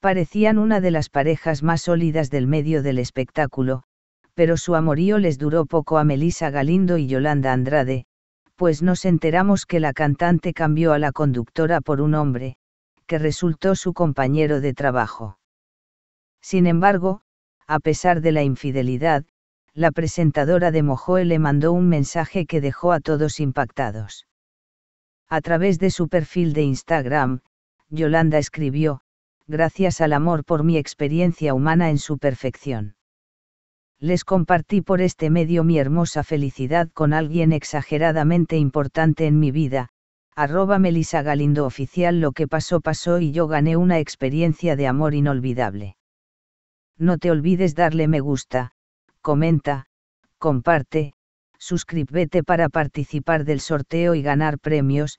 parecían una de las parejas más sólidas del medio del espectáculo, pero su amorío les duró poco a Melisa Galindo y Yolanda Andrade, pues nos enteramos que la cantante cambió a la conductora por un hombre, que resultó su compañero de trabajo. Sin embargo, a pesar de la infidelidad, la presentadora de Mojoe le mandó un mensaje que dejó a todos impactados. A través de su perfil de Instagram, Yolanda escribió, gracias al amor por mi experiencia humana en su perfección. Les compartí por este medio mi hermosa felicidad con alguien exageradamente importante en mi vida, arroba Melisa Galindo oficial lo que pasó pasó y yo gané una experiencia de amor inolvidable. No te olvides darle me gusta, comenta, comparte, suscríbete para participar del sorteo y ganar premios,